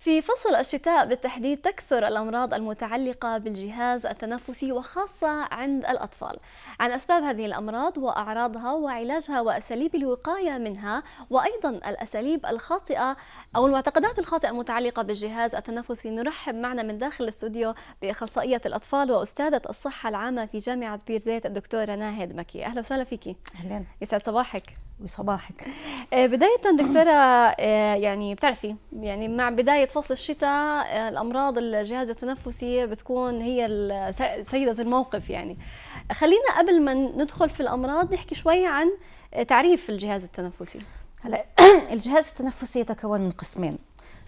في فصل الشتاء بالتحديد تكثر الأمراض المتعلقة بالجهاز التنفسي وخاصة عند الأطفال عن أسباب هذه الأمراض وأعراضها وعلاجها وأساليب الوقاية منها وأيضا الأساليب الخاطئة أو المعتقدات الخاطئة المتعلقة بالجهاز التنفسي نرحب معنا من داخل الاستوديو بأخصائية الأطفال وأستاذة الصحة العامة في جامعة بيرزيت الدكتورة ناهد مكي أهلا وسهلا فيكي أهلا يسعد صباحك وصباحك آه، بداية دكتورة آه، يعني بتعرفي يعني مع بداية فصل الشتاء آه، الأمراض الجهاز التنفسي بتكون هي سيدة الموقف يعني خلينا قبل ما ندخل في الأمراض نحكي شوي عن تعريف الجهاز التنفسي هلا الجهاز التنفسي يتكون من قسمين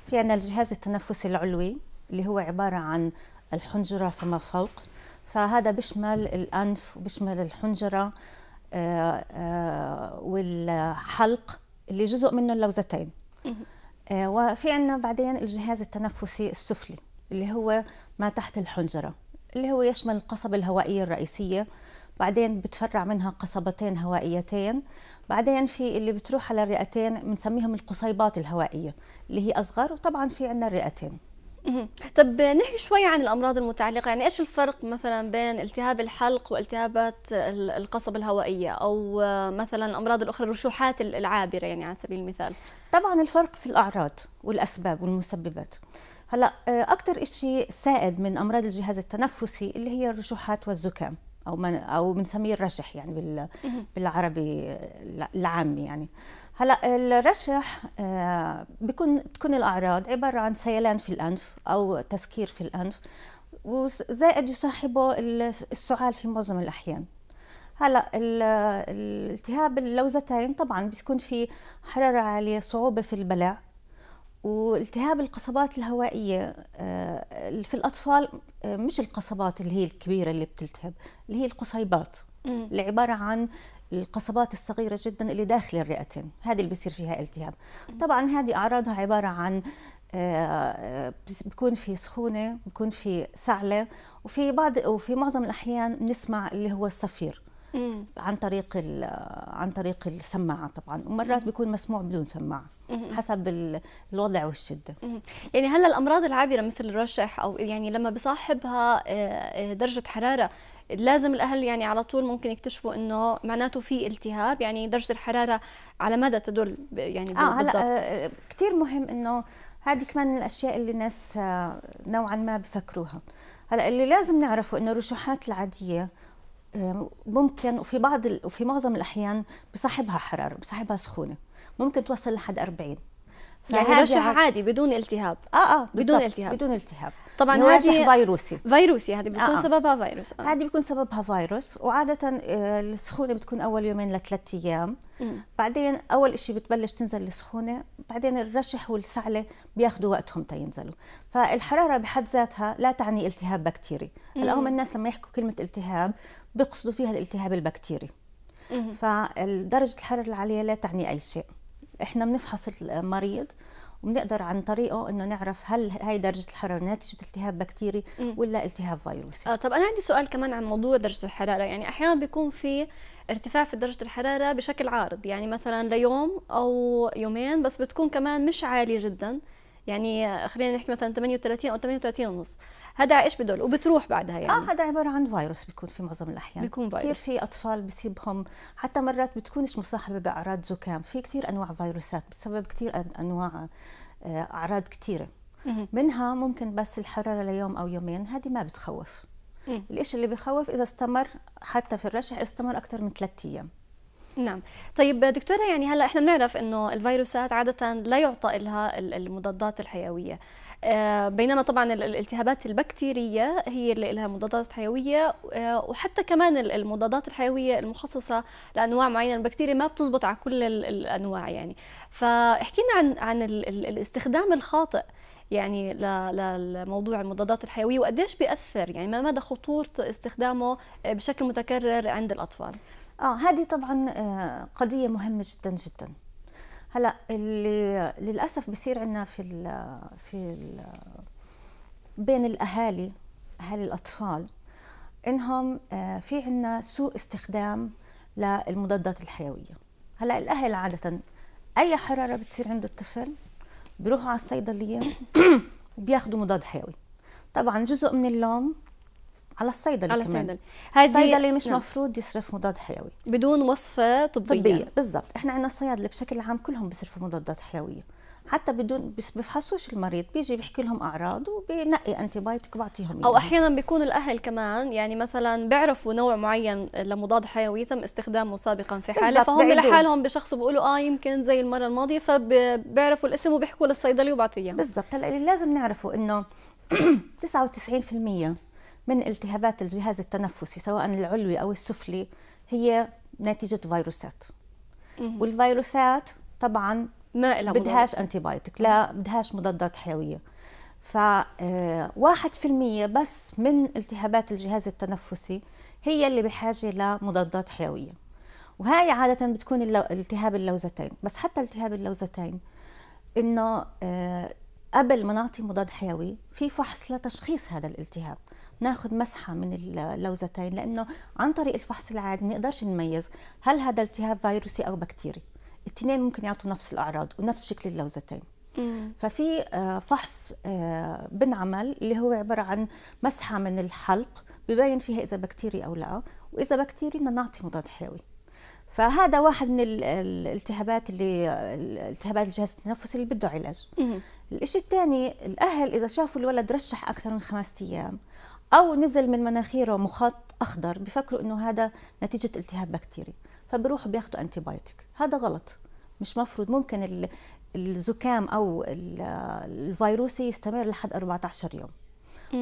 في عندنا الجهاز التنفسي العلوي اللي هو عبارة عن الحنجرة فما فوق فهذا بيشمل الأنف وبيشمل الحنجرة آه، آه، والحلق اللي جزء منه اللوزتين آه، وفي عندنا بعدين الجهاز التنفسي السفلي اللي هو ما تحت الحنجرة اللي هو يشمل القصبة الهوائية الرئيسية بعدين بتفرع منها قصبتين هوائيتين بعدين في اللي بتروح على الرئتين بنسميهم القصيبات الهوائية اللي هي أصغر وطبعا في عندنا الرئتين طب نحكي شوي عن الأمراض المتعلقة يعني إيش الفرق مثلا بين التهاب الحلق والتهابات القصبة الهوائية أو مثلا الأمراض الأخرى الرشوحات العابرة يعني على سبيل المثال طبعا الفرق في الأعراض والأسباب والمسببات هلا آه، أكثر شيء سائد من أمراض الجهاز التنفسي اللي هي الرشوحات والزكام او من او بنسميه الرشح يعني بال بالعربي العامي يعني هلا الرشح آه، بكون بتكون الاعراض عباره عن سيلان في الانف او تسكير في الانف وزائد يصاحبه السعال في معظم الاحيان هلا الالتهاب اللوزتين طبعا بيكون في حراره عاليه صعوبه في البلع والتهاب القصبات الهوائية آه، في الأطفال آه، مش القصبات اللي هي الكبيرة اللي بتلتهب اللي هي القصيبات اللي عبارة عن القصبات الصغيرة جدا اللي داخل الرئتين هذه اللي بصير فيها التهاب طبعا هذه أعراضها عبارة عن آه، بيكون في سخونة بيكون في سعلة وفي بعض وفي معظم الأحيان بنسمع اللي هو الصفير مم. عن طريق عن طريق السماعه طبعا ومرات بيكون مسموع بدون سماعه حسب الوضع والشده يعني هلا الامراض العابره مثل الرشح او يعني لما بصاحبها آه، آه، درجه حراره لازم الاهل يعني على طول ممكن يكتشفوا انه معناته في التهاب يعني درجه الحراره على مدى تدل يعني آه هلا آه، كثير مهم انه هذه كمان من الاشياء اللي الناس نوعا ما بفكروها هلا اللي لازم نعرفه انه الرشوحات العاديه ممكن وفي بعض وفي معظم الاحيان بصاحبها حراره بصاحبها سخونه ممكن توصل لحد 40 يعني رشح عادي بدون التهاب اه اه بدون التهاب بدون التهاب طبعا يعني هذه فيروسي فيروسي هذه آه، بيكون آه. سببها فيروس آه. هذه بيكون سببها فيروس وعاده آه، السخونه بتكون اول يومين لثلاث ايام بعدين اول شيء بتبلش تنزل السخونه بعدين الرشح والسعله بياخذوا وقتهم تينزلوا فالحراره بحد ذاتها لا تعني التهاب بكتيري هلا هم الناس لما يحكوا كلمه التهاب بيقصدوا فيها الالتهاب البكتيري فدرجه الحراره العاليه لا تعني اي شيء احنا بنفحص المريض وبنقدر عن طريقه انه نعرف هل هاي درجه الحراره ناتجه التهاب بكتيري ولا التهاب فيروسي آه طب انا عندي سؤال كمان عن موضوع درجه الحراره يعني احيانا بيكون في ارتفاع في درجه الحراره بشكل عارض يعني مثلا ليوم او يومين بس بتكون كمان مش عاليه جدا يعني خلينا نحكي مثلا 38 او 38 ونص هذا ايش بدل وبتروح بعدها يعني اه هذا عباره عن فيروس بيكون في معظم الاحيان بيكون فيروس كثير في اطفال بيصيبهم حتى مرات بتكونش مصاحبه باعراض زكام في كثير انواع فيروسات بتسبب كثير انواع آه، اعراض كثيره منها ممكن بس الحراره ليوم او يومين هذه ما بتخوف الشيء اللي بخوف اذا استمر حتى في الرشح استمر اكثر من ثلاثة ايام نعم طيب دكتوره يعني هلا احنا بنعرف انه الفيروسات عاده لا يعطى لها المضادات الحيويه آه، بينما طبعا الالتهابات البكتيريه هي اللي لها مضادات حيويه آه، وحتى كمان المضادات الحيويه المخصصه لانواع معينه البكتيريا ما بتزبط على كل الانواع يعني فاحكينا عن عن الاستخدام الخاطئ يعني لموضوع المضادات الحيويه وقديش بياثر يعني ما مدى خطوره استخدامه بشكل متكرر عند الاطفال اه هذه طبعا آه، قضيه مهمه جدا جدا هلا اللي للاسف بصير عندنا في ال في ال بين الاهالي اهالي الاطفال انهم آه، في عندنا سوء استخدام للمضادات الحيويه هلا الاهل عاده اي حراره بتصير عند الطفل بيروحوا على الصيدليه بياخذوا مضاد حيوي طبعا جزء من اللوم على الصيدلي على الصيدلي الصيدلي مش نعم. مفروض يصرف مضاد حيوي بدون وصفه طبيه طبيه بالضبط احنا عندنا الصيادله بشكل عام كلهم بيصرفوا مضادات حيويه حتى بدون بفحصوش المريض بيجي بيحكي لهم اعراض وبنقي انتي بايوتيك وبعطيهم او احيانا بيكون الاهل كمان يعني مثلا بيعرفوا نوع معين لمضاد حيوي تم استخدامه سابقا في حاله فهم بعيدون. لحالهم بشخص بيقولوا اه يمكن زي المره الماضيه فبيعرفوا الاسم وبيحكوا للصيدلي وبعطيه اياه بالضبط هلا اللي لازم نعرفه انه 99% من التهابات الجهاز التنفسي سواء العلوي أو السفلي هي نتيجة فيروسات والفيروسات طبعا ما بدهاش انتي بايوتيك لا بدهاش مضادات حيويه ف آه، واحد في المية بس من التهابات الجهاز التنفسي هي اللي بحاجة لمضادات حيوية وهي عادة بتكون التهاب اللوزتين بس حتى التهاب اللوزتين إنه آه، قبل ما نعطي مضاد حيوي في فحص لتشخيص هذا الالتهاب ناخذ مسحه من اللوزتين لانه عن طريق الفحص العادي ما نقدرش نميز هل هذا التهاب فيروسي او بكتيري الاثنين ممكن يعطوا نفس الاعراض ونفس شكل اللوزتين مم. ففي آه، فحص آه، بنعمل اللي هو عباره عن مسحه من الحلق ببين فيها اذا بكتيري او لا واذا بكتيري بدنا نعطي مضاد حيوي فهذا واحد من الالتهابات اللي التهابات الجهاز التنفسي اللي بده علاج الشيء الثاني الاهل اذا شافوا الولد رشح اكثر من خمسة ايام او نزل من مناخيره مخاط اخضر بفكروا انه هذا نتيجه التهاب بكتيري فبروحوا بياخذوا انتي بايوتيك هذا غلط مش مفروض ممكن الزكام او الفيروس يستمر لحد 14 يوم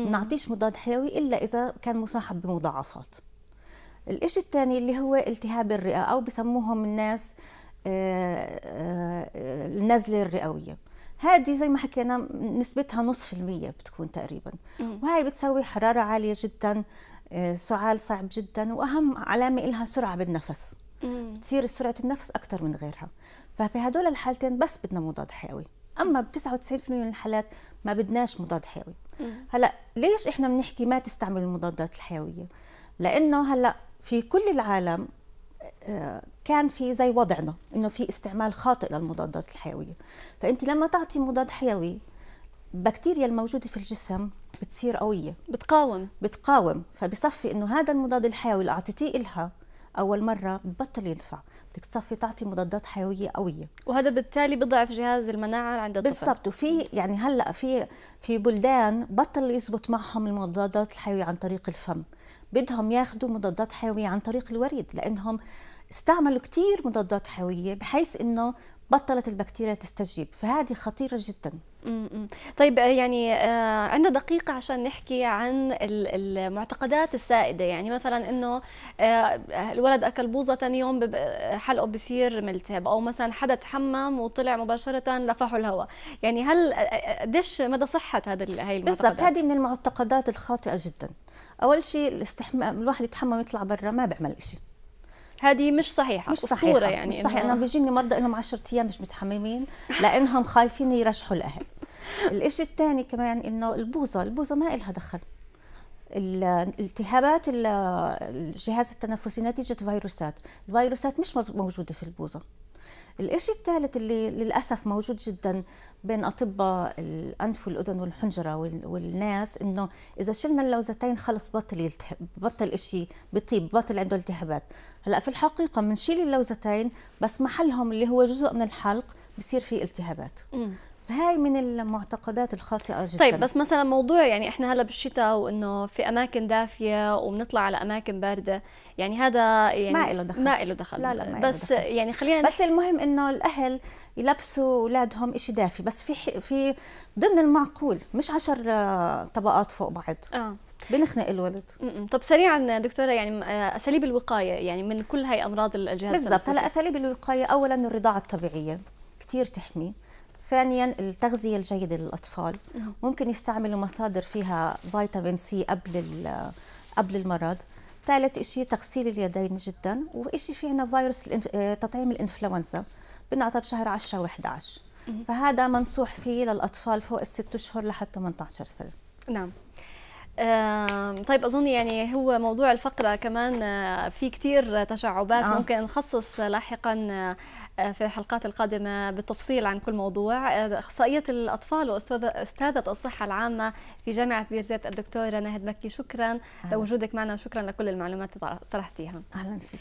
ما نعطيش مضاد حيوي الا اذا كان مصاحب بمضاعفات الإشي الثاني اللي هو التهاب الرئة أو بسموهم الناس آه، آه، النزلة الرئوية هذه زي ما حكينا نسبتها نص في المية بتكون تقريبا وهي بتسوي حرارة عالية جدا آه، سعال صعب جدا وأهم علامة إلها سرعة بالنفس بتصير سرعة النفس أكثر من غيرها ففي هدول الحالتين بس بدنا مضاد حيوي اما ب 99% من الحالات ما بدناش مضاد حيوي هلا ليش احنا بنحكي ما تستعمل المضادات الحيويه لانه هلا في كل العالم آه، كان في زي وضعنا انه في استعمال خاطئ للمضادات الحيويه فانت لما تعطي مضاد حيوي البكتيريا الموجوده في الجسم بتصير قويه بتقاوم بتقاوم فبصفي انه هذا المضاد الحيوي اللي اعطيتيه لها اول مره بطل يدفع بدك تصفي تعطي مضادات حيويه قويه وهذا بالتالي بضعف جهاز المناعه عند الطفل بالضبط وفي يعني هلا في في بلدان بطل يزبط معهم المضادات الحيويه عن طريق الفم بدهم ياخذوا مضادات حيويه عن طريق الوريد لانهم استعملوا كثير مضادات حيويه بحيث انه بطلت البكتيريا تستجيب فهذه خطيره جدا طيب آه، يعني آه، عندنا دقيقة عشان نحكي عن المعتقدات السائدة يعني مثلا انه آه، الولد اكل بوظة ثاني يوم حلقه بصير ملتهب او مثلا حدا تحمم وطلع مباشرة لفحه الهواء يعني هل قديش مدى صحة هذا هي المعتقدات بالضبط هذه من المعتقدات الخاطئة جدا اول شيء الاستحمام الواحد يتحمم ويطلع برا ما بيعمل شيء هذه مش صحيحه مش صحيحة. يعني مش صحيح انا بيجيني مرضى لهم 10 ايام مش متحممين لانهم خايفين يرشحوا الاهل الشيء الثاني كمان انه البوظه البوظه ما إلها دخل الالتهابات الجهاز التنفسي نتيجة فيروسات الفيروسات مش موجودة في البوظة الإشي الثالث اللي للأسف موجود جدا بين أطباء الأنف والأذن والحنجرة والناس إنه إذا شلنا اللوزتين خلص بطل يلتهب بطل إشي بطيب بطل عنده التهابات هلا في الحقيقة بنشيل اللوزتين بس محلهم اللي هو جزء من الحلق بصير فيه التهابات هاي من المعتقدات الخاطئه جدا طيب بس مثلا موضوع يعني احنا هلا بالشتاء وانه في اماكن دافيه وبنطلع على اماكن بارده يعني هذا يعني ما له دخل ما له دخل لا لا ما بس دخل. يعني خلينا بس المهم انه الاهل يلبسوا اولادهم شيء دافي بس في في ضمن المعقول مش عشر آه، طبقات فوق بعض اه بنخنق الولد م -م. طب سريعا دكتوره يعني آه، اساليب الوقايه يعني من كل هاي امراض الجهاز بالضبط هلا اساليب الوقايه اولا الرضاعه الطبيعيه كثير تحمي ثانيا التغذيه الجيده للاطفال ممكن يستعملوا مصادر فيها فيتامين سي قبل قبل المرض ثالث شيء تغسيل اليدين جدا وشيء في عندنا فيروس آه، تطعيم الانفلونزا بنعطى بشهر 10 و11 فهذا منصوح فيه للاطفال فوق الست اشهر لحد 18 سنه نعم طيب اظن يعني هو موضوع الفقره كمان آه، في كثير تشعبات آه. ممكن نخصص لاحقا آه، في الحلقات القادمه بالتفصيل عن كل موضوع آه، اخصائيه الاطفال واستاذه الصحه العامه في جامعه بيرزيت الدكتوره ناهد مكي شكرا لوجودك معنا وشكرا لكل المعلومات اللي طرحتيها اهلا فيك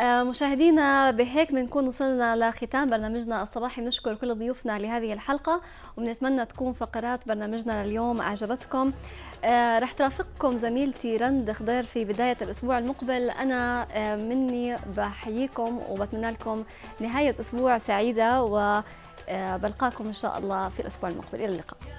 آه، مشاهدينا بهيك بنكون وصلنا لختام برنامجنا الصباحي بنشكر كل ضيوفنا لهذه الحلقة وبنتمنى تكون فقرات برنامجنا لليوم أعجبتكم آه، رح ترافقكم زميلتي رند خضير في بداية الأسبوع المقبل أنا آه، مني بحييكم وبتمنى لكم نهاية أسبوع سعيدة وبلقاكم إن شاء الله في الأسبوع المقبل إلى اللقاء